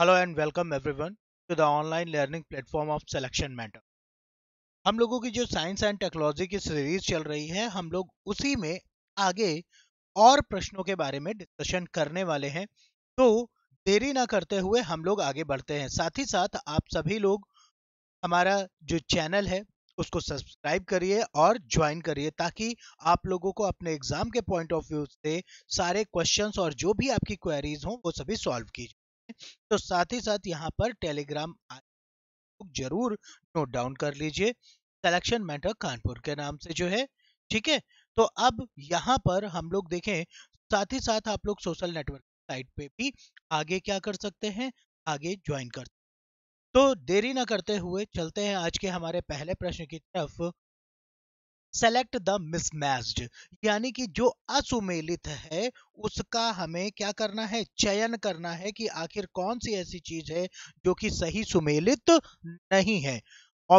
Hello and welcome everyone to the online learning platform of selection matter हम लोगों की जो साइंस एंड टेक्नोलॉजी की सीरीज चल रही है हम लोग उसी में आगे और प्रश्नों के बारे में डिस्कशन करने वाले हैं तो देरी ना करते हुए हम लोग आगे बढ़ते हैं साथ ही साथ आप सभी लोग हमारा जो चैनल है उसको सब्सक्राइब करिए और ज्वाइन करिए ताकि आप लोगों को अपने एग्जाम के पॉइंट ऑफ व्यू से सारे क्वेश्चंस और जो भी आपकी क्वेरीज हों वो सभी सॉल्व कीजिए तो साथ ही साथ यहाँ पर टेलीग्राम जरूर नोट डाउन कर लीजिए कलेक्शन मैटर कानपुर के नाम से जो है ठीक है तो अब यहाँ पर हम लोग देखें साथ ही साथ आप लोग सोशल नेटवर्क साइट पे भी आगे क्या कर सकते हैं आगे ज्वाइन कर तो देरी ना करते हुए चलते हैं आज के हमारे पहले प्रश्न की तरफ सेलेक्ट द मिसमैच्ड यानी कि जो असुमेलित है उसका हमें क्या करना है चयन करना है कि आखिर कौन सी ऐसी चीज है जो कि सही सुमेलित नहीं है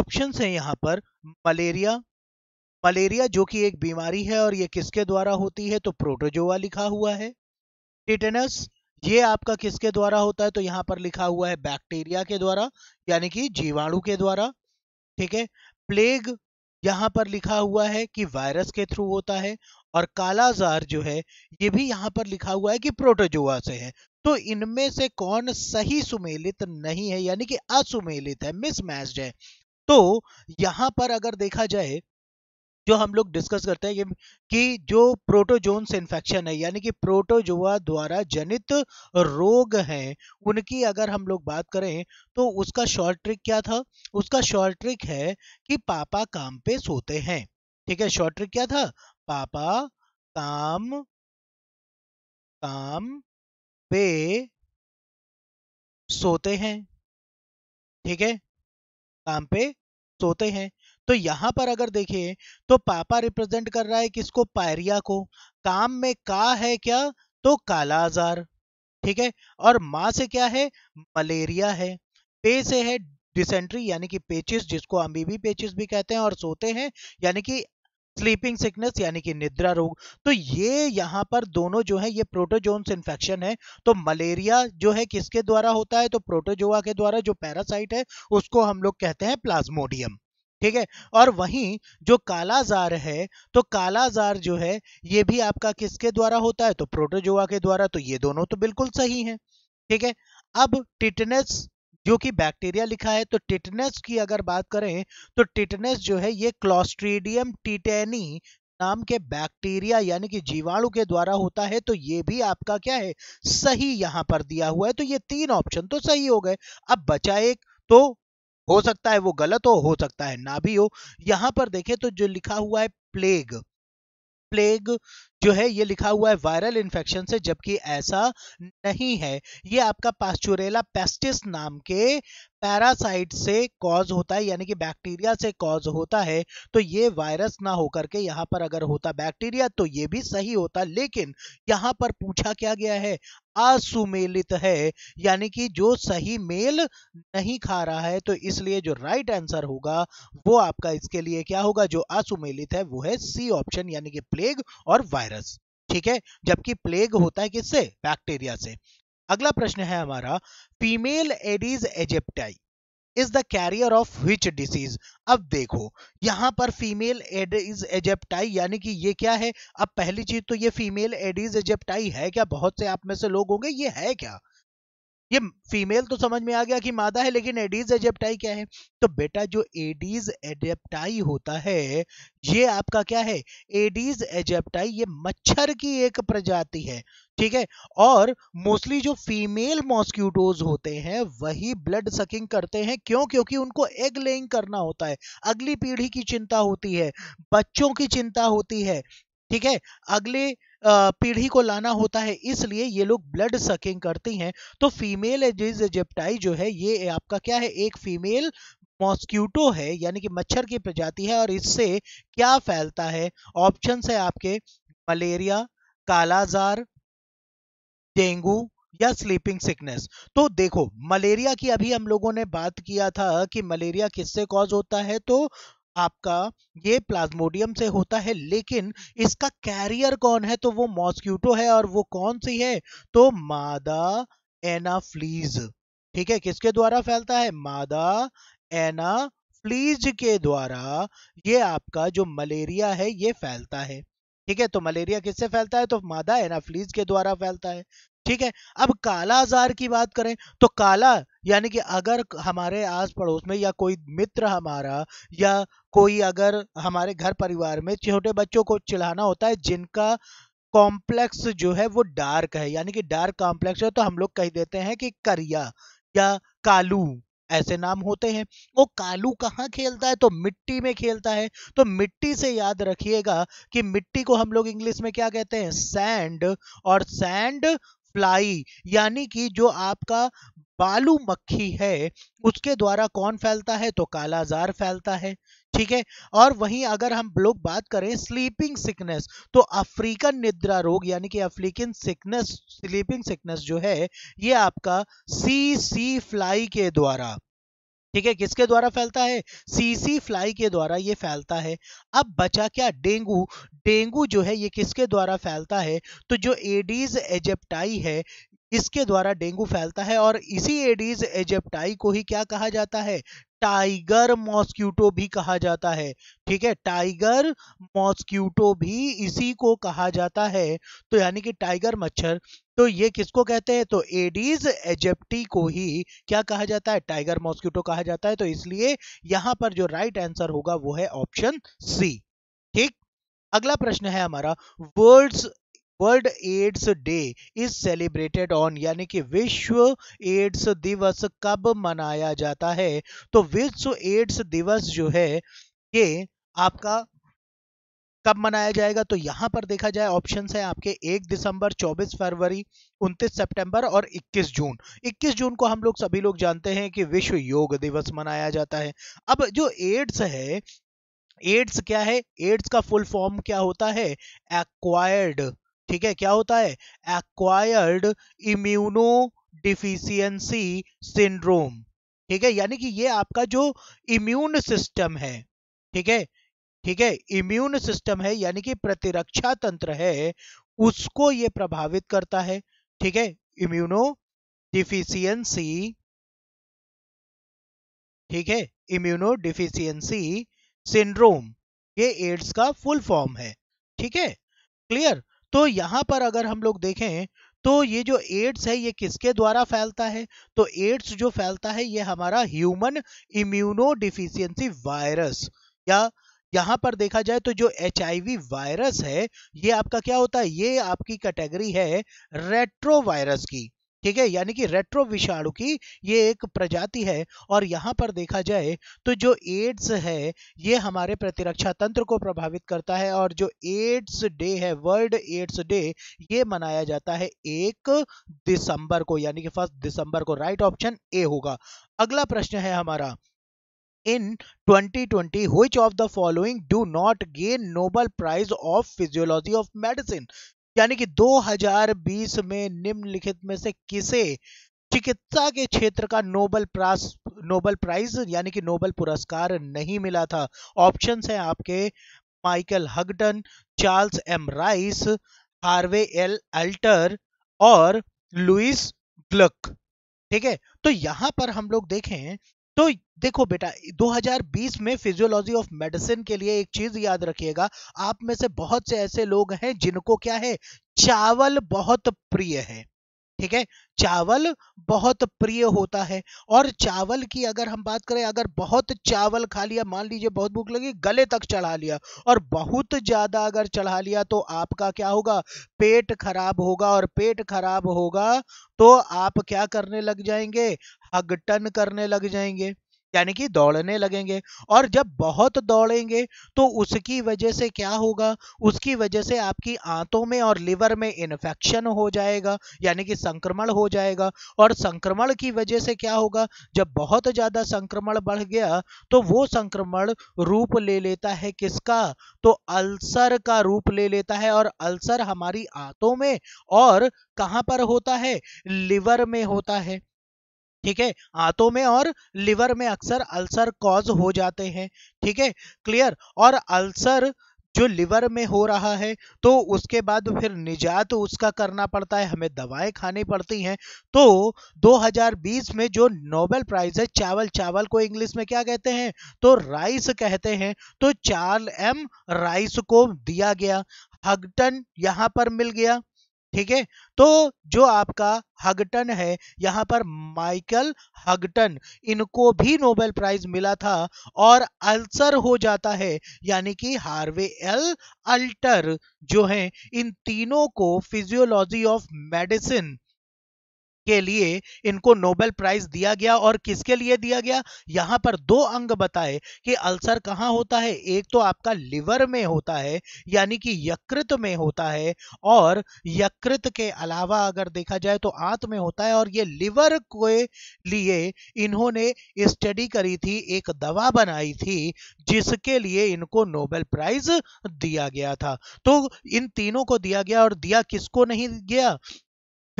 ऑप्शन है यहाँ पर मलेरिया मलेरिया जो कि एक बीमारी है और ये किसके द्वारा होती है तो प्रोटोजोआ लिखा हुआ है टिटेनस ये आपका किसके द्वारा होता है तो यहाँ पर लिखा हुआ है बैक्टीरिया के द्वारा यानी कि जीवाणु के द्वारा ठीक है प्लेग यहाँ पर लिखा हुआ है कि वायरस के थ्रू होता है और कालाजार जो है ये भी यहाँ पर लिखा हुआ है कि प्रोटोजोआ से है तो इनमें से कौन सही सुमेलित नहीं है यानी कि असुमेलित है मिसमैच्ड है तो यहाँ पर अगर देखा जाए जो हम लोग डिस्कस करते हैं ये कि जो प्रोटोजोन से इन्फेक्शन है यानी कि प्रोटोजोआ द्वारा जनित रोग हैं उनकी अगर हम लोग बात करें तो उसका शॉर्ट ट्रिक क्या था उसका शॉर्ट ट्रिक है कि पापा काम पे सोते हैं ठीक है शॉर्ट ट्रिक क्या था पापा काम काम पे सोते हैं ठीक है काम पे सोते हैं तो यहाँ पर अगर देखें तो पापा रिप्रेजेंट कर रहा है किसको पायरिया को काम में का है क्या तो काला आजार ठीक है और माँ से क्या है मलेरिया है पे से है डिसेंट्री यानी कि पेचिस जिसको अम्बीबी पेचिस भी कहते हैं और सोते हैं यानी कि स्लीपिंग सिकनेस यानी कि निद्रा रोग तो ये यहाँ पर दोनों जो है ये प्रोटोजोन्स इन्फेक्शन है तो मलेरिया जो है किसके द्वारा होता है तो प्रोटोजोआ के द्वारा जो पैरासाइट है उसको हम लोग कहते हैं प्लाज्मोडियम ठीक है और वहीं जो कालाजार है तो कालाजार जो है ये भी आपका किसके द्वारा होता है तो प्रोटोजोआ के द्वारा तो ये दोनों तो बिल्कुल सही हैं ठीक है अब टिटनेस जो कि बैक्टीरिया लिखा है तो टिटनेस की अगर बात करें तो टिटनेस जो है ये क्लॉस्ट्रीडियम टिटेनी नाम के बैक्टीरिया यानी कि जीवाणु के द्वारा होता है तो ये भी आपका क्या है सही यहां पर दिया हुआ है तो ये तीन ऑप्शन तो सही हो गए अब बचा एक तो हो सकता है वो गलत हो हो सकता है ना भी हो यहां पर देखें तो जो लिखा हुआ है प्लेग प्लेग जो है ये लिखा हुआ है वायरल इन्फेक्शन से जबकि ऐसा नहीं है ये आपका पास्चुरेला पेस्टिस नाम के पैरासाइट से कॉज होता है यानी कि बैक्टीरिया से कॉज होता है तो ये वायरस ना होकर के यहाँ पर अगर होता बैक्टीरिया तो ये भी सही होता लेकिन यहाँ पर पूछा क्या गया है असुमेलित है यानी कि जो सही मेल नहीं खा रहा है तो इसलिए जो राइट आंसर होगा वो आपका इसके लिए क्या होगा जो असुमेलित है वो है सी ऑप्शन यानी कि प्लेग और वायरस ठीक है जबकि प्लेग होता है किससे बैक्टीरिया से अगला प्रश्न है हमारा female Aedes aegypti is the carrier of which disease अब देखो यहां पर फीमेल एडीज एजेप्टाई यानी कि ये क्या है अब पहली चीज तो ये फीमेल एडीज एजेप्टाई है क्या बहुत से आप में से लोग होंगे ये है क्या ये फीमेल तो समझ में आ गया कि मादा है लेकिन एडीज एजेप्टाई क्या है तो बेटा जो एडीज एडेप्टाई होता है ये आपका क्या है एडीज एजेप्टाई ये मच्छर की एक प्रजाति है ठीक है और मोस्टली जो फीमेल मॉस्क्यूटोज होते हैं वही ब्लड सकिंग करते हैं क्यों क्योंकि उनको एग लेइंग करना होता है अगली पीढ़ी की चिंता होती है बच्चों की चिंता होती है ठीक है अगले पीढ़ी को लाना होता है इसलिए ये लोग ब्लड सकिंग करती हैं तो फीमेल एजिजेप्टाई जो है ये आपका क्या है एक फीमेल मॉस्क्यूटो है यानी कि मच्छर की प्रजाति है और इससे क्या फैलता है ऑप्शन है आपके मलेरिया कालाजार डेंगू या स्लीपिंग सिकनेस तो देखो मलेरिया की अभी हम लोगों ने बात किया था कि मलेरिया किससे कॉज होता है तो आपका ये प्लाज्मोडियम से होता है लेकिन इसका कैरियर कौन है तो वो मॉस्क्यूटो है और वो कौन सी है तो मादा एनाफ्लीज ठीक है किसके द्वारा फैलता है मादा एनाफ्लीज के द्वारा ये आपका जो मलेरिया है ये फैलता है ठीक है तो मलेरिया किससे फैलता है तो मादा एनाफ्लीज के द्वारा फैलता है ठीक है अब काला आजार की बात करें तो काला यानी कि अगर हमारे आस पड़ोस में या कोई मित्र हमारा या कोई अगर हमारे घर परिवार में छोटे बच्चों को चिढ़ाना होता है जिनका कॉम्प्लेक्स जो है वो डार्क है यानी कि डार्क कॉम्प्लेक्स है तो हम लोग कह देते हैं कि करिया या कालू ऐसे नाम होते हैं वो कालू कहाँ खेलता है तो मिट्टी में खेलता है तो मिट्टी से याद रखिएगा कि मिट्टी को हम लोग इंग्लिश में क्या कहते हैं सैंड और सैंड फ्लाई यानी कि जो आपका बालू मक्खी है उसके द्वारा कौन फैलता है तो कालाजार फैलता है ठीक है और वहीं अगर हम लोग बात करें स्लीपिंग सिकनेस तो अफ्रीकन निद्रा रोग यानी कि अफ्रीकन सिकनेस स्लीपिंग सिकनेस जो है ये आपका सी सी फ्लाई के द्वारा ठीक है किसके द्वारा फैलता है सीसी फ्लाई के द्वारा ये फैलता है अब बचा क्या डेंगू डेंगू जो है ये किसके द्वारा फैलता है तो जो एडीज एजेप्टाई है इसके द्वारा डेंगू फैलता है और इसी एडीज एजेप्टाई को ही क्या कहा जाता है टाइगर मॉस्क्यूटो भी कहा जाता है ठीक है टाइगर मॉस्क्यूटो भी इसी को कहा जाता है तो यानी कि टाइगर मच्छर तो ये किसको कहते हैं तो एडीज एजेप्टी को ही क्या कहा जाता है टाइगर मॉस्क्यूटो कहा जाता है तो इसलिए यहां पर जो राइट आंसर होगा वो है ऑप्शन सी ठीक अगला प्रश्न है हमारा world's World AIDS Day is celebrated on यानी कि विश्व एड्स दिवस कब मनाया जाता है तो विश्व एड्स दिवस जो है ये आपका कब मनाया जाएगा तो यहाँ पर देखा जाए ऑप्शन है आपके 1 दिसंबर 24 फरवरी 29 सितंबर और 21 जून 21 जून को हम लोग सभी लोग जानते हैं कि विश्व योग दिवस मनाया जाता है अब जो एड्स है एड्स क्या है एड्स का फुल फॉर्म क्या होता है एक्वायर्ड ठीक है क्या होता है एक्वायर्ड इम्यूनो डिफिशियंसी सिंड्रोम ठीक है यानी कि ये आपका जो इम्यून सिस्टम है ठीक है ठीक है इम्यून सिस्टम है यानी कि प्रतिरक्षा तंत्र है उसको ये प्रभावित करता है ठीक है इम्यूनो डिफिशियंसी ठीक है इम्यूनो डिफिशियंसी सिंड्रोम ये एड्स का फुल फॉर्म है ठीक है क्लियर तो यहाँ पर अगर हम लोग देखें तो ये जो एड्स है ये किसके द्वारा फैलता है तो एड्स जो फैलता है ये हमारा ह्यूमन इम्यूनो डिफिशियंसी वायरस या यहाँ पर देखा जाए तो जो एच वायरस है ये आपका क्या होता है ये आपकी कैटेगरी है रेट्रो वायरस की ठीक है यानी कि रेट्रो विषाणु की ये एक प्रजाति है और यहाँ पर देखा जाए तो जो एड्स है ये हमारे प्रतिरक्षा तंत्र को प्रभावित करता है और जो एड्स डे है वर्ल्ड एड्स डे ये मनाया जाता है एक दिसंबर को यानी कि फर्स्ट दिसंबर को राइट ऑप्शन ए होगा अगला प्रश्न है हमारा in 2020 who of the following do not gain Nobel prize of physiology of medicine यानी कि 2020 में निम्नलिखित में से किसे चिकित्सा के क्षेत्र का नोबल नोबल प्राइज यानी कि नोबल पुरस्कार नहीं मिला था ऑप्शंस हैं आपके Michael Houghton Charles M Rice Harvey L Alter और लुइस ग्लक ठीक है तो यहां पर हम लोग देखें तो देखो बेटा 2020 में फिजियोलॉजी ऑफ मेडिसिन के लिए एक चीज याद रखिएगा आप में से बहुत से ऐसे लोग हैं जिनको क्या है चावल बहुत प्रिय है ठीक है चावल बहुत प्रिय होता है और चावल की अगर हम बात करें अगर बहुत चावल खा लिया मान लीजिए बहुत भूख लगी गले तक चढ़ा लिया और बहुत ज्यादा अगर चढ़ा लिया तो आपका क्या होगा पेट खराब होगा और पेट खराब होगा तो आप क्या करने लग जाएंगे हगटन करने लग जाएंगे यानी कि दौड़ने लगेंगे और जब बहुत दौड़ेंगे तो उसकी वजह से क्या होगा उसकी वजह से आपकी आंतों में और लिवर में इन्फेक्शन हो जाएगा यानी कि संक्रमण हो जाएगा और संक्रमण की वजह से क्या होगा जब बहुत ज्यादा संक्रमण बढ़ गया तो वो संक्रमण रूप ले लेता है किसका तो अल्सर का रूप ले लेता है और अल्सर हमारी आंतों में और कहाँ पर होता है लिवर में होता है ठीक है आंतों में और लिवर में अक्सर अल्सर कॉज हो जाते हैं ठीक है क्लियर और अल्सर जो लिवर में हो रहा है तो उसके बाद फिर निजात उसका करना पड़ता है हमें दवाएं खानी पड़ती हैं तो 2020 में जो नोबेल प्राइज है चावल चावल को इंग्लिश में क्या कहते हैं तो राइस कहते हैं तो चार एम राइस को दिया गया हगटन यहां पर मिल गया ठीक है तो जो आपका हगटन है यहां पर माइकल हगटन इनको भी नोबेल प्राइज मिला था और अल्सर हो जाता है यानी कि हार्वे एल अल्टर जो है इन तीनों को फिजियोलॉजी ऑफ मेडिसिन के लिए इनको नोबेल प्राइज दिया गया और किसके लिए दिया गया यहाँ पर दो अंग बताए कि अल्सर कहां होता है एक तो आपका लिवर में होता है यानी कि यकृत में होता है और यकृत के अलावा अगर देखा जाए तो आंत में होता है और ये लिवर के लिए इन्होंने स्टडी करी थी एक दवा बनाई थी जिसके लिए इनको नोबेल प्राइज दिया गया था तो इन तीनों को दिया गया और दिया किसको नहीं गया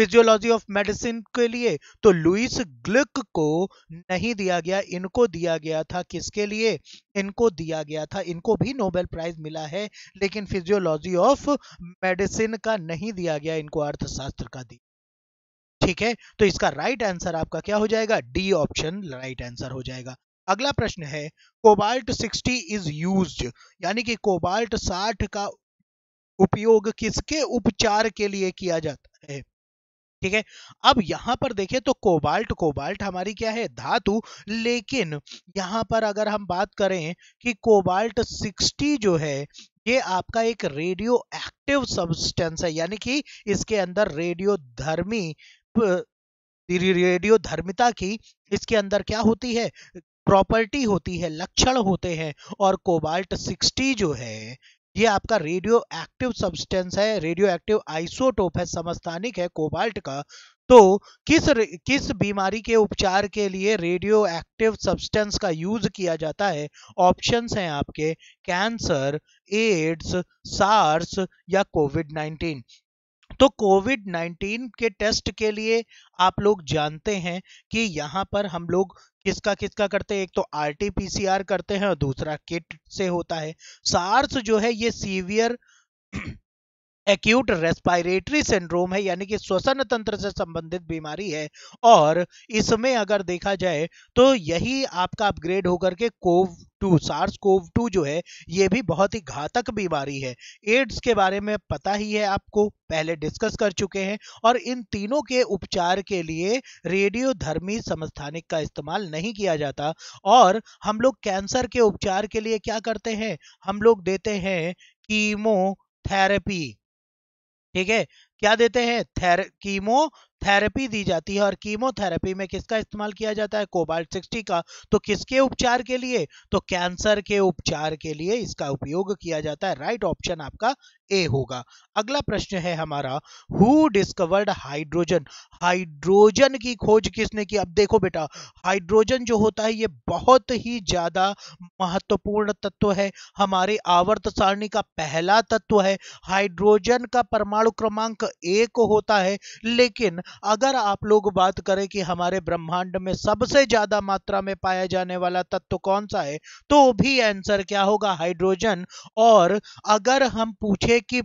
फिजियोलॉजी ऑफ मेडिसिन के लिए तो लुइस ग्लिक को नहीं दिया गया इनको दिया गया था किसके लिए इनको दिया गया था इनको भी नोबेल प्राइज मिला है लेकिन फिजियोलॉजी ऑफ मेडिसिन का नहीं दिया गया इनको अर्थशास्त्र का दिया ठीक है तो इसका राइट आंसर आपका क्या हो जाएगा डी ऑप्शन राइट आंसर हो जाएगा अगला प्रश्न है कोबाल्ट 60 इज यूज्ड यानी कि कोबाल्ट 60 का उपयोग किसके उपचार के लिए किया जाता है ठीक है अब यहां पर देखें तो कोबाल्ट कोबाल्ट हमारी क्या है धातु लेकिन यहां पर अगर हम बात करें कि कोबाल्ट 60 जो है ये आपका एक रेडियो एक्टिव सब्सटेंस है यानी कि इसके अंदर रेडियो धर्मी रेडियो धर्मिता की इसके अंदर क्या होती है प्रॉपर्टी होती है लक्षण होते हैं और कोबाल्ट 60 जो है ये आपका रेडियो एक्टिव सब्सटेंस है रेडियो एक्टिव आइसोटोप है समस्थानिक है कोबाल्ट का तो किस किस बीमारी के उपचार के लिए रेडियो एक्टिव सब्सटेंस का यूज किया जाता है ऑप्शंस हैं आपके कैंसर एड्स सार्स या कोविड नाइनटीन तो कोविड 19 के टेस्ट के लिए आप लोग जानते हैं कि यहाँ पर हम लोग किसका किसका करते हैं एक तो आर करते हैं और दूसरा किट से होता है सार्स जो है ये सीवियर एक्यूट रेस्पायरेटरी सिंड्रोम है यानी कि श्वसन तंत्र से संबंधित बीमारी है और इसमें अगर देखा जाए तो यही आपका अपग्रेड होकर के CoV two SARS CoV two जो है ये भी बहुत ही घातक बीमारी है एड्स के बारे में पता ही है आपको पहले डिस्कस कर चुके हैं और इन तीनों के उपचार के लिए रेडियोधर्मी समस्थानिक का इस्तेमाल नहीं किया जाता और हम लोग कैंसर के उपचार के लिए क्या करते हैं हम लोग देते हैं कीमोथेरेपी ठीक है क्या देते हैं थेर कीमो थेरेपी दी जाती है और कीमोथेरेपी में किसका इस्तेमाल किया जाता है कोबाल्ट सिक्सटी का तो किसके उपचार के लिए तो कैंसर के उपचार के लिए इसका उपयोग किया जाता है राइट right ऑप्शन आपका ए होगा अगला प्रश्न है हमारा हु डिस्कवर्ड हाइड्रोजन हाइड्रोजन की खोज किसने की अब देखो बेटा हाइड्रोजन जो होता है ये बहुत ही ज्यादा महत्वपूर्ण तत्व है हमारे आवर्त सारणी का पहला तत्व है हाइड्रोजन का परमाणु क्रमांक एक होता है लेकिन अगर आप लोग बात करें कि हमारे ब्रह्मांड में सबसे ज्यादा मात्रा में पाया जाने वाला तत्व कौन सा है तो भी आंसर क्या होगा हाइड्रोजन और अगर हम पूछे कि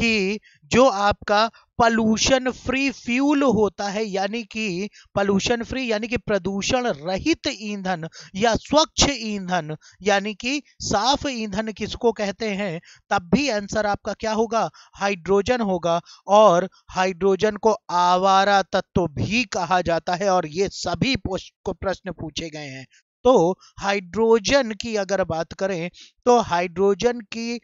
कि जो आपका पॉल्यूशन फ्री फ्यूल होता है यानी कि पॉल्यूशन फ्री यानी कि प्रदूषण रहित ईंधन या स्वच्छ ईंधन यानी कि साफ ईंधन किसको कहते हैं तब भी आंसर आपका क्या होगा हाइड्रोजन होगा और हाइड्रोजन को आवारा तत्व भी कहा जाता है और ये सभी को प्रश्न पूछे गए हैं तो हाइड्रोजन की अगर बात करें तो हाइड्रोजन की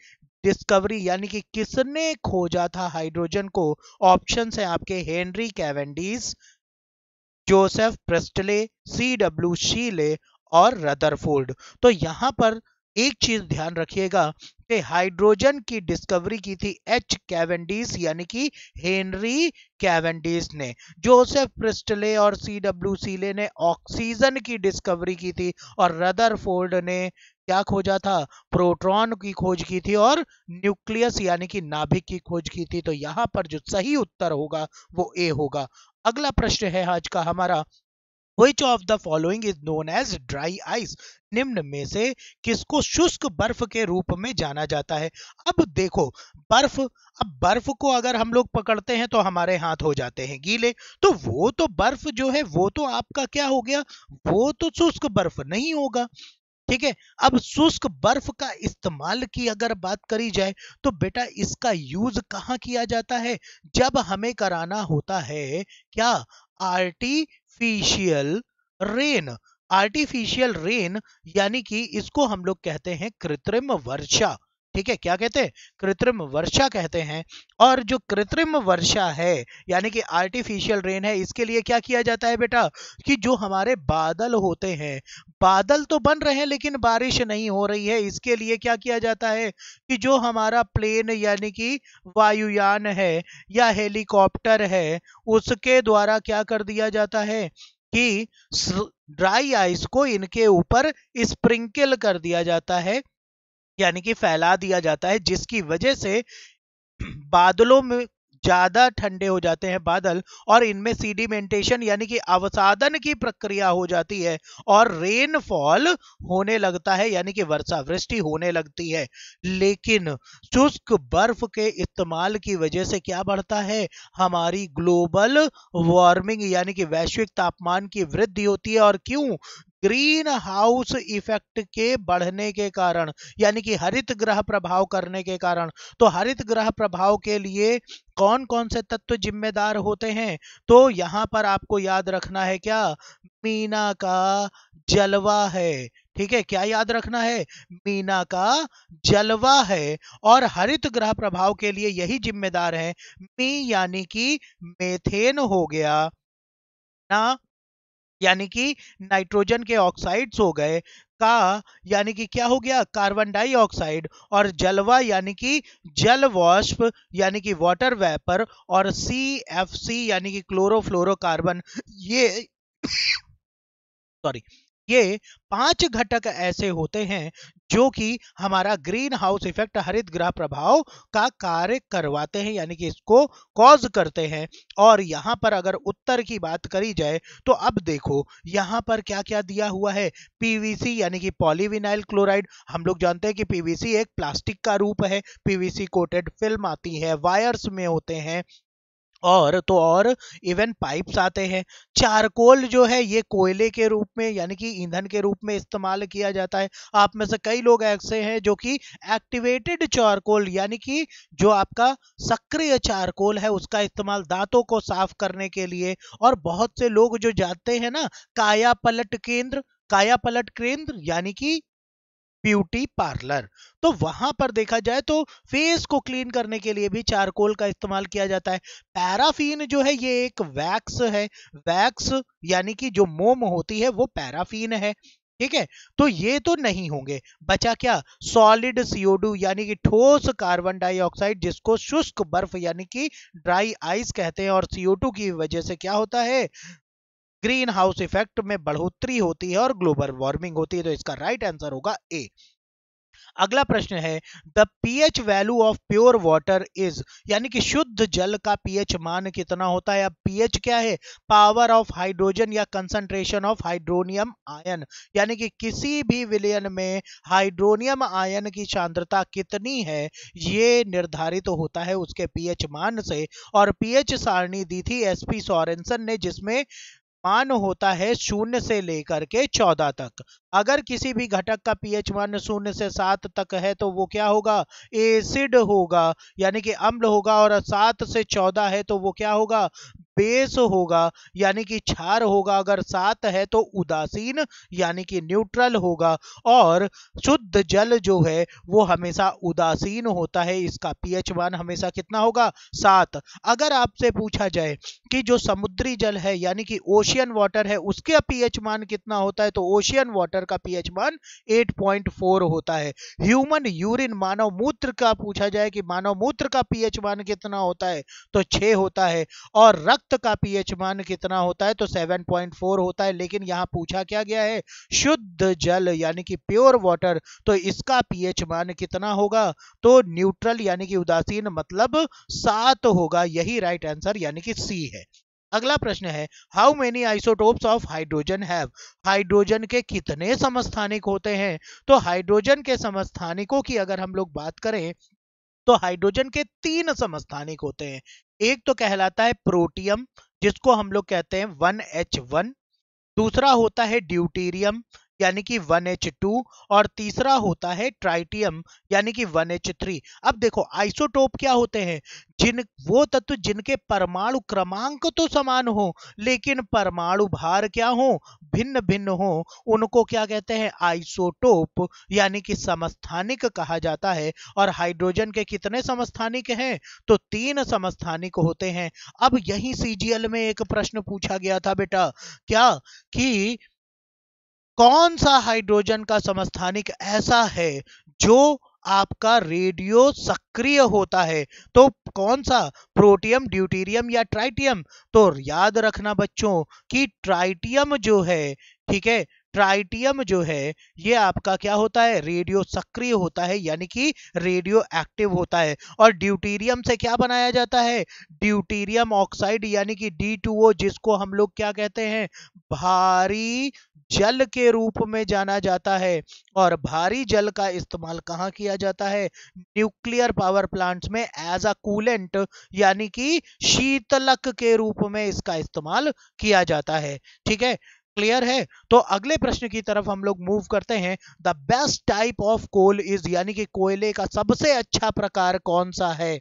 डिस्कवरी यानी कि किसने खोजा था हाइड्रोजन को ऑप्शन है आपके Henry Cavendish Joseph Priestley C W Scheele और रदरफोर्ड तो यहां पर एक चीज ध्यान रखिएगा कि हाइड्रोजन की डिस्कवरी की थी एच कैवेंडिस यानी कि हेनरी कैवेंडिस ने जोसेफ प्रिस्टले और सी डब्ल्यू सीले ने ऑक्सीजन की डिस्कवरी की थी और रदरफोर्ड ने क्या खोजा था प्रोटॉन की खोज की थी और न्यूक्लियस यानी कि नाभिक की खोज की थी तो यहाँ पर जो सही उत्तर होगा वो ए होगा अगला प्रश्न है आज का हमारा Which of the following is known as dry ice? निम्न में से किसको शुष्क बर्फ के रूप में जाना जाता है अब देखो बर्फ अब बर्फ को अगर हम लोग पकड़ते हैं तो हमारे हाथ हो जाते हैं गीले तो वो तो बर्फ जो है वो तो आपका क्या हो गया वो तो शुष्क बर्फ नहीं होगा ठीक है अब शुष्क बर्फ का इस्तेमाल की अगर बात करी जाए तो बेटा इसका यूज कहाँ किया जाता है जब हमें कराना होता है क्या आर्टिफिशियल रेन आर्टिफिशियल रेन यानी कि इसको हम लोग कहते हैं कृत्रिम वर्षा ठीक है क्या कहते हैं कृत्रिम वर्षा कहते हैं और जो कृत्रिम वर्षा है यानी कि आर्टिफिशियल रेन है इसके लिए क्या किया जाता है बेटा कि जो हमारे बादल होते हैं बादल तो बन रहे हैं लेकिन बारिश नहीं हो रही है इसके लिए क्या किया जाता है कि जो हमारा प्लेन यानी कि वायुयान है या हेलीकॉप्टर है उसके द्वारा क्या कर दिया जाता है कि ड्राई आइस को इनके ऊपर स्प्रिंकल कर दिया जाता है यानी कि फैला दिया जाता है जिसकी वजह से बादलों में ज्यादा ठंडे हो जाते हैं बादल और इनमें सीडिमेंटेशन यानी कि अवसादन की प्रक्रिया हो जाती है और रेनफॉल होने लगता है यानी कि वर्षा वृष्टि होने लगती है लेकिन शुष्क बर्फ के इस्तेमाल की वजह से क्या बढ़ता है हमारी ग्लोबल वार्मिंग यानी कि वैश्विक तापमान की वृद्धि होती है और क्यों ग्रीन हाउस इफेक्ट के बढ़ने के कारण यानी कि हरित ग्रह प्रभाव करने के कारण तो हरित ग्रह प्रभाव के लिए कौन कौन से तत्व जिम्मेदार होते हैं तो यहां पर आपको याद रखना है क्या मीना का जलवा है ठीक है क्या याद रखना है मीना का जलवा है और हरित ग्रह प्रभाव के लिए यही जिम्मेदार है मी यानी कि मेथेन हो गया ना यानी कि नाइट्रोजन के ऑक्साइड्स हो गए का यानी कि क्या हो गया कार्बन डाइऑक्साइड और जलवा यानी कि जल वाष्प यानी कि वाटर वेपर और सी एफ सी यानी कि क्लोरोफ्लोरोकार्बन ये सॉरी ये पांच घटक ऐसे होते हैं जो कि हमारा ग्रीन हाउस इफेक्ट हरित ग्रह प्रभाव का कार्य करवाते हैं यानी कि इसको कॉज करते हैं और यहाँ पर अगर उत्तर की बात करी जाए तो अब देखो यहाँ पर क्या क्या दिया हुआ है पीवीसी यानी कि पॉलीविनाइल क्लोराइड हम लोग जानते हैं कि पीवीसी एक प्लास्टिक का रूप है पीवीसी कोटेड फिल्म आती है वायर्स में होते हैं और तो और इवन पाइप्स आते हैं चारकोल जो है ये कोयले के रूप में यानी कि ईंधन के रूप में इस्तेमाल किया जाता है आप में से कई लोग ऐसे हैं जो कि एक्टिवेटेड चारकोल यानी कि जो आपका सक्रिय चारकोल है उसका इस्तेमाल दांतों को साफ करने के लिए और बहुत से लोग जो जाते हैं ना काया पलट केंद्र काया पलट केंद्र यानी कि ब्यूटी पार्लर तो वहां पर देखा जाए तो फेस को क्लीन करने के लिए भी चारकोल का इस्तेमाल किया जाता है पैराफीन जो है ये एक वैक्स है वैक्स यानी कि जो मोम होती है वो पैराफीन है ठीक है तो ये तो नहीं होंगे बचा क्या सॉलिड सीओ यानी कि ठोस कार्बन डाइऑक्साइड जिसको शुष्क बर्फ यानी कि ड्राई आइस कहते हैं और सीओ की वजह से क्या होता है ग्रीन हाउस इफेक्ट में बढ़ोतरी होती है और ग्लोबल वार्मिंग होती है तो इसका राइट आंसर होगा ए अगला प्रश्न है the pH value of pure water is यानी कि शुद्ध जल का पीएच मान कितना होता है अब पीएच क्या है पावर ऑफ हाइड्रोजन या कंसंट्रेशन ऑफ हाइड्रोनियम आयन यानी कि किसी भी विलयन में हाइड्रोनियम आयन की सांद्रता कितनी है ये निर्धारित तो होता है उसके पीएच मान से और पीएच सारणी दी थी एसपी सोरेन्सन ने जिसमें मान होता है शून्य से लेकर के चौदह तक अगर किसी भी घटक का पीएच मान शून्य से सात तक है तो वो क्या होगा एसिड होगा यानी कि अम्ल होगा और सात से चौदह है तो वो क्या होगा बेस होगा यानी कि क्षार होगा अगर सात है तो उदासीन यानी कि न्यूट्रल होगा और शुद्ध जल जो है वो हमेशा उदासीन होता है इसका पीएच मान हमेशा कितना होगा सात अगर आपसे पूछा जाए कि जो समुद्री जल है यानी कि ओशियन वाटर है उसका पीएच मान कितना होता है तो ओशियन वाटर वाटर का पीएच मान 8.4 होता है ह्यूमन यूरिन मानव मूत्र का पूछा जाए कि मानव मूत्र का पीएच मान कितना होता है तो 6 होता है और रक्त का पीएच मान कितना होता है तो 7.4 होता है लेकिन यहाँ पूछा क्या गया है शुद्ध जल यानी कि प्योर वाटर तो इसका पीएच मान कितना होगा तो न्यूट्रल यानी कि उदासीन मतलब सात होगा यही राइट आंसर यानी कि सी है अगला प्रश्न है how many isotopes of hydrogen have hydrogen के कितने समस्थानिक होते हैं तो हाइड्रोजन के समस्थानिकों की अगर हम लोग बात करें तो हाइड्रोजन के तीन समस्थानिक होते हैं एक तो कहलाता है प्रोटियम जिसको हम लोग कहते हैं वन एच वन दूसरा होता है ड्यूटीरियम यानी कि 1H2 और तीसरा होता है ट्राइटियम यानी कि 1H3 अब देखो आइसोटोप क्या होते हैं जिन वो तत्व जिनके परमाणु क्रमांक तो समान हो लेकिन परमाणु भार क्या हो भिन्न भिन्न हो उनको क्या कहते हैं आइसोटोप यानी कि समस्थानिक कहा जाता है और हाइड्रोजन के कितने समस्थानिक हैं तो तीन समस्थानिक होते हैं अब यही सीजीएल में एक प्रश्न पूछा गया था बेटा क्या कि कौन सा हाइड्रोजन का समस्थानिक ऐसा है जो आपका रेडियो सक्रिय होता है तो कौन सा प्रोटियम ड्यूटीरियम या ट्राइटियम तो याद रखना बच्चों कि ट्राइटियम जो है ठीक है ट्राइटियम जो है ये आपका क्या होता है रेडियो सक्रिय होता है यानी कि रेडियो एक्टिव होता है और ड्यूटीरियम से क्या बनाया जाता है ड्यूटीरियम ऑक्साइड यानी कि डी जिसको हम लोग क्या कहते हैं भारी जल के रूप में जाना जाता है और भारी जल का इस्तेमाल कहाँ किया जाता है न्यूक्लियर पावर प्लांट्स में एज अ कूलेंट यानी कि शीतलक के रूप में इसका इस्तेमाल किया जाता है ठीक है क्लियर है तो अगले प्रश्न की तरफ हम लोग मूव करते हैं the best type of coal is यानी कि कोयले का सबसे अच्छा प्रकार कौन सा है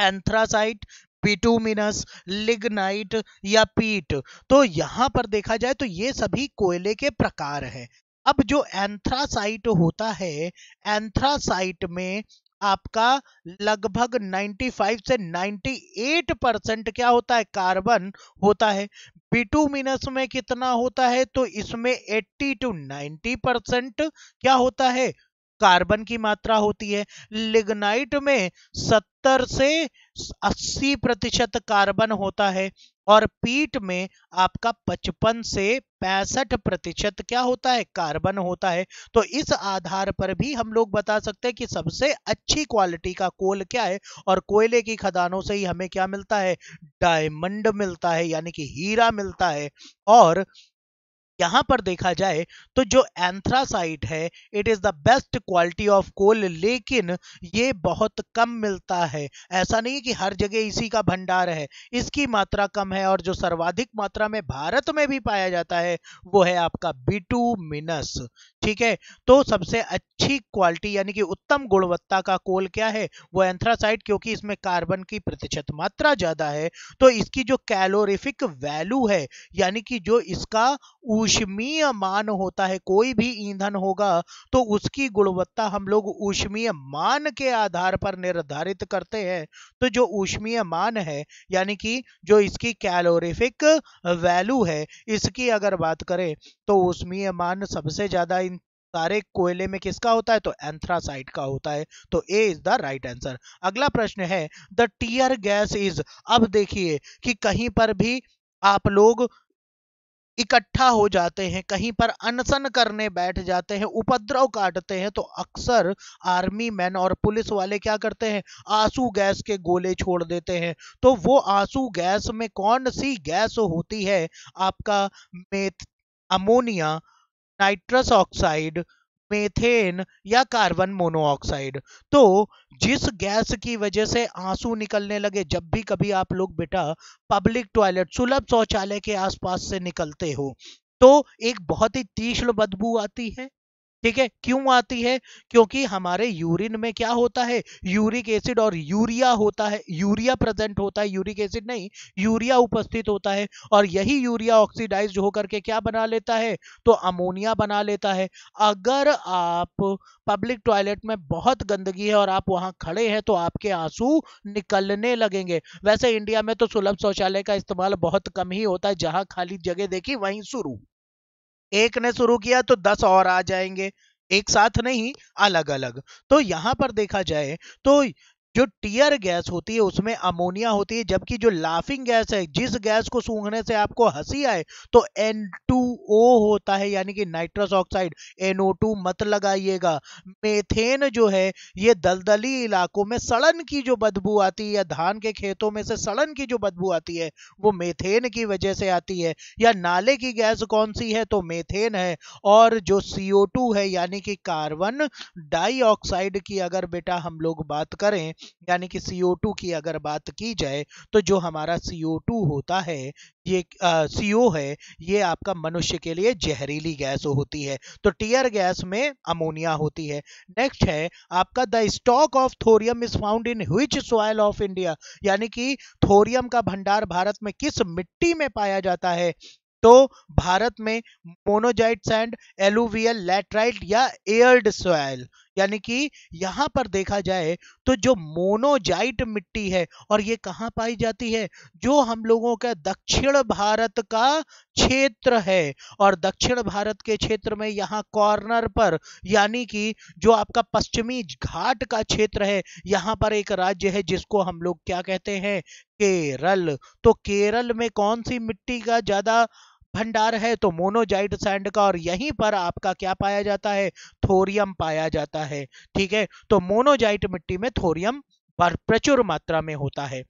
एंथ्रासाइट बिटूमिनस लिग्नाइट या पीट तो यहां पर देखा जाए तो ये सभी कोयले के प्रकार हैं अब जो एंथ्रासाइट होता है एंथ्रासाइट में आपका लगभग 95 से 98 परसेंट क्या होता है कार्बन होता है बिटूमिनस में कितना होता है तो इसमें 80 टू 90 परसेंट क्या होता है कार्बन की मात्रा होती है लिग्नाइट में 70 से 80 प्रतिशत कार्बन होता है और पीट में आपका 55 से पैंसठ प्रतिशत क्या होता है कार्बन होता है तो इस आधार पर भी हम लोग बता सकते हैं कि सबसे अच्छी क्वालिटी का कोल क्या है और कोयले की खदानों से ही हमें क्या मिलता है डायमंड मिलता है यानी कि हीरा मिलता है और यहां पर देखा जाए तो जो एंथ्रासाइट है it is the best quality of coal लेकिन ये बहुत कम मिलता है ऐसा नहीं कि हर जगह इसी का भंडार है इसकी मात्रा कम है और जो सर्वाधिक मात्रा में भारत में भी पाया जाता है वो है आपका बीटू मिनस ठीक है तो सबसे अच्छी क्वालिटी यानी कि उत्तम गुणवत्ता का कोल क्या है वो एंथ्रासाइट क्योंकि इसमें कार्बन की प्रतिशत मात्रा ज्यादा है तो इसकी जो कैलोरिफिक वैल्यू है यानी कि जो इसका ऊष्मीय मान होता है कोई भी ईंधन होगा तो उसकी गुणवत्ता हम लोग ऊष्मीय मान के आधार पर निर्धारित करते हैं तो जो ऊष्मीय मान है यानी कि जो इसकी कैलोरिफिक वैल्यू है इसकी अगर बात करें तो ऊष्मीय मान सबसे ज्यादा इन सारे कोयले में किसका होता है तो एंथ्रासाइट का होता है तो A is the right answer अगला प्रश्न है द टीयर गैस इज अब देखिए कि कहीं पर भी आप लोग इकट्ठा हो जाते हैं कहीं पर अनशन करने बैठ जाते हैं उपद्रव काटते हैं तो अक्सर आर्मी मैन और पुलिस वाले क्या करते हैं आंसू गैस के गोले छोड़ देते हैं तो वो आंसू गैस में कौन सी गैस होती है आपका meth ammonia nitrous oxide methane या कार्बन मोनोऑक्साइड तो जिस गैस की वजह से आंसू निकलने लगे जब भी कभी आप लोग बेटा पब्लिक टॉयलेट सुलभ शौचालय के आसपास से निकलते हो तो एक बहुत ही तीक्ष्ण बदबू आती है ठीक है क्यों आती है क्योंकि हमारे यूरिन में क्या होता है यूरिक एसिड और यूरिया होता है यूरिया प्रेजेंट होता है यूरिक एसिड नहीं यूरिया उपस्थित होता है और यही यूरिया ऑक्सीडाइज होकर के क्या बना लेता है तो अमोनिया बना लेता है अगर आप पब्लिक टॉयलेट में बहुत गंदगी है और आप वहां खड़े हैं तो आपके आंसू निकलने लगेंगे वैसे इंडिया में तो सुलभ शौचालय का इस्तेमाल बहुत कम ही होता है जहां खाली जगह देखी वहीं शुरू एक ने शुरू किया तो दस और आ जाएंगे एक साथ नहीं अलग अलग तो यहां पर देखा जाए तो जो टीयर गैस होती है उसमें अमोनिया होती है जबकि जो लाफिंग गैस है जिस गैस को सूंघने से आपको हंसी आए तो N2O होता है यानी कि नाइट्रस ऑक्साइड NO2 मत लगाइएगा मेथेन जो है ये दलदली इलाकों में सड़न की जो बदबू आती है या धान के खेतों में से सड़न की जो बदबू आती है वो मेथेन की वजह से आती है या नाले की गैस कौन सी है तो मेथेन है और जो सीओ है यानी कि कार्बन डाइऑक्साइड की अगर बेटा हम लोग बात करें यानी कि CO2 की अगर बात की जाए तो जो हमारा CO2 होता है ये सीओ है ये आपका मनुष्य के लिए जहरीली गैस होती है तो टीयर गैस में अमोनिया होती है नेक्स्ट है आपका the stock of thorium is found in which soil of India यानी कि थोरियम का भंडार भारत में किस मिट्टी में पाया जाता है तो भारत में मोनोजाइट सैंड एलुवियल लेटराइट या एयर्ड सॉयल यानी कि यहाँ पर देखा जाए तो जो मोनोजाइट मिट्टी है और ये कहाँ पाई जाती है जो हम लोगों का दक्षिण भारत का क्षेत्र है और दक्षिण भारत के क्षेत्र में यहाँ कॉर्नर पर यानी कि जो आपका पश्चिमी घाट का क्षेत्र है यहाँ पर एक राज्य है जिसको हम लोग क्या कहते हैं केरल तो केरल में कौन सी मिट्टी का ज्यादा भंडार है तो मोनोजाइट सैंड का और यहीं पर आपका क्या पाया जाता है थोरियम पाया जाता है ठीक है तो मोनोजाइट मिट्टी में थोरियम पर प्रचुर मात्रा में होता है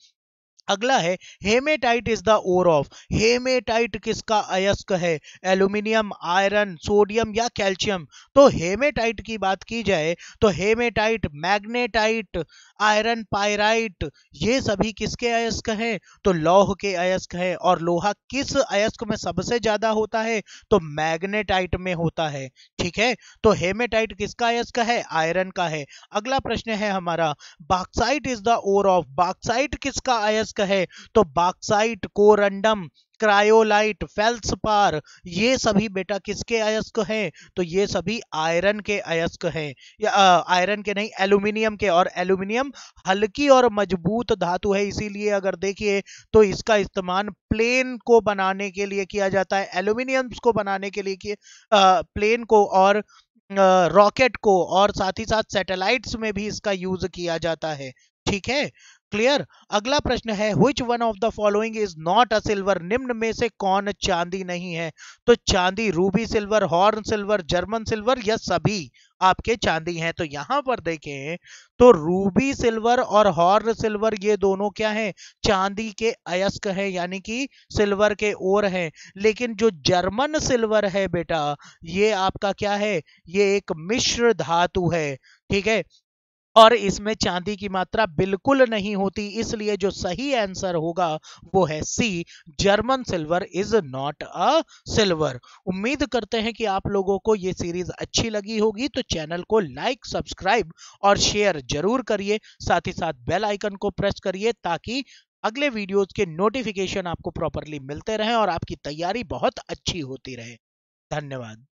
अगला है hematite is the ore of hematite किसका अयस्क है एल्यूमिनियम आयरन सोडियम या कैल्शियम तो हेमेटाइट की बात की जाए तो हेमेटाइट मैग्नेटाइट आयरन पायराइट ये सभी किसके अयस्क है तो लौह के अयस्क है और लोहा किस अयस्क में सबसे ज्यादा होता है तो मैग्नेटाइट में होता है ठीक है तो हेमेटाइट किसका अयस्क है आयरन का है अगला प्रश्न है हमारा bauxite is the ore of bauxite किसका अयस्क शुष्क है तो बाक्साइट कोरंडम क्रायोलाइट फेल्सपार ये सभी बेटा किसके अयस्क हैं तो ये सभी आयरन के अयस्क हैं या आयरन के नहीं एल्यूमिनियम के और एल्यूमिनियम हल्की और मजबूत धातु है इसीलिए अगर देखिए तो इसका इस्तेमाल प्लेन को बनाने के लिए किया जाता है एल्यूमिनियम्स को बनाने के लिए किया प्लेन को और रॉकेट को और साथ ही साथ सैटेलाइट्स में भी इसका यूज किया जाता है ठीक है क्लियर अगला प्रश्न है which one of the following is not a silver निम्न में से कौन चांदी नहीं है तो चांदी ruby silver horn silver German silver या सभी आपके चांदी हैं तो यहां पर देखें तो रूबी सिल्वर और हॉर्न सिल्वर ये दोनों क्या हैं चांदी के अयस्क हैं यानी कि सिल्वर के ओर हैं लेकिन जो जर्मन सिल्वर है बेटा ये आपका क्या है ये एक मिश्र धातु है ठीक है और इसमें चांदी की मात्रा बिल्कुल नहीं होती इसलिए जो सही आंसर होगा वो है C German silver is not a silver उम्मीद करते हैं कि आप लोगों को ये सीरीज अच्छी लगी होगी तो चैनल को लाइक सब्सक्राइब और शेयर जरूर करिए साथ ही साथ बेल आइकन को प्रेस करिए ताकि अगले वीडियोस के नोटिफिकेशन आपको प्रॉपरली मिलते रहें और आपकी तैयारी बहुत अच्छी होती रहे धन्यवाद